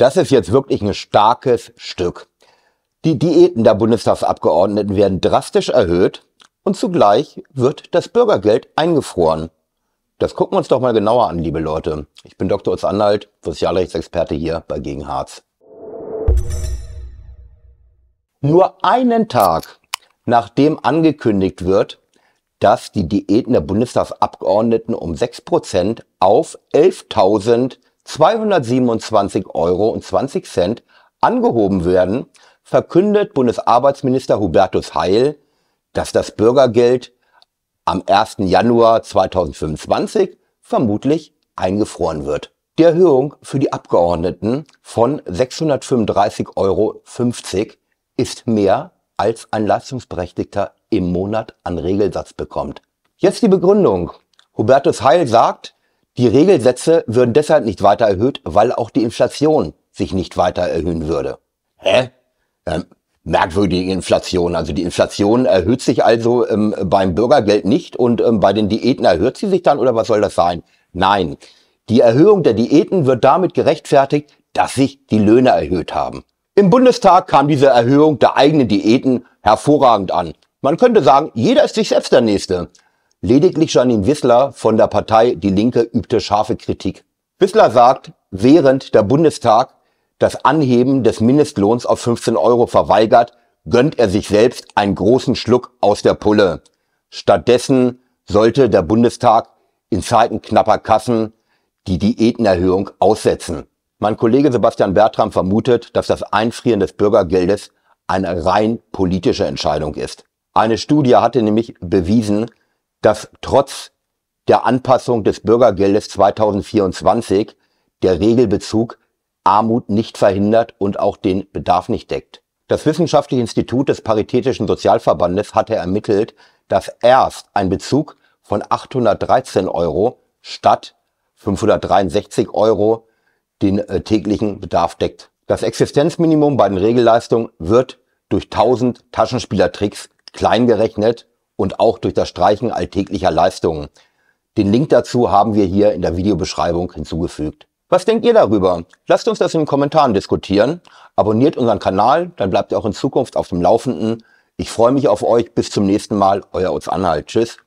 Das ist jetzt wirklich ein starkes Stück. Die Diäten der Bundestagsabgeordneten werden drastisch erhöht und zugleich wird das Bürgergeld eingefroren. Das gucken wir uns doch mal genauer an, liebe Leute. Ich bin Dr. Utz Anhalt, Sozialrechtsexperte hier bei Gegenharz. Nur einen Tag, nachdem angekündigt wird, dass die Diäten der Bundestagsabgeordneten um 6% auf 11.000 227,20 Euro angehoben werden, verkündet Bundesarbeitsminister Hubertus Heil, dass das Bürgergeld am 1. Januar 2025 vermutlich eingefroren wird. Die Erhöhung für die Abgeordneten von 635,50 Euro ist mehr als ein Leistungsberechtigter im Monat an Regelsatz bekommt. Jetzt die Begründung. Hubertus Heil sagt, die Regelsätze würden deshalb nicht weiter erhöht, weil auch die Inflation sich nicht weiter erhöhen würde. Hä? Ähm, merkwürdige Inflation. Also die Inflation erhöht sich also ähm, beim Bürgergeld nicht und ähm, bei den Diäten erhöht sie sich dann oder was soll das sein? Nein. Die Erhöhung der Diäten wird damit gerechtfertigt, dass sich die Löhne erhöht haben. Im Bundestag kam diese Erhöhung der eigenen Diäten hervorragend an. Man könnte sagen, jeder ist sich selbst der Nächste. Lediglich Janine Wissler von der Partei Die Linke übte scharfe Kritik. Wissler sagt, während der Bundestag das Anheben des Mindestlohns auf 15 Euro verweigert, gönnt er sich selbst einen großen Schluck aus der Pulle. Stattdessen sollte der Bundestag in Zeiten knapper Kassen die Diätenerhöhung aussetzen. Mein Kollege Sebastian Bertram vermutet, dass das Einfrieren des Bürgergeldes eine rein politische Entscheidung ist. Eine Studie hatte nämlich bewiesen, dass trotz der Anpassung des Bürgergeldes 2024 der Regelbezug Armut nicht verhindert und auch den Bedarf nicht deckt. Das Wissenschaftliche Institut des Paritätischen Sozialverbandes hatte ermittelt, dass erst ein Bezug von 813 Euro statt 563 Euro den äh, täglichen Bedarf deckt. Das Existenzminimum bei den Regelleistungen wird durch 1000 Taschenspielertricks kleingerechnet und auch durch das Streichen alltäglicher Leistungen. Den Link dazu haben wir hier in der Videobeschreibung hinzugefügt. Was denkt ihr darüber? Lasst uns das in den Kommentaren diskutieren. Abonniert unseren Kanal, dann bleibt ihr auch in Zukunft auf dem Laufenden. Ich freue mich auf euch. Bis zum nächsten Mal. Euer Utz Anhalt. Tschüss.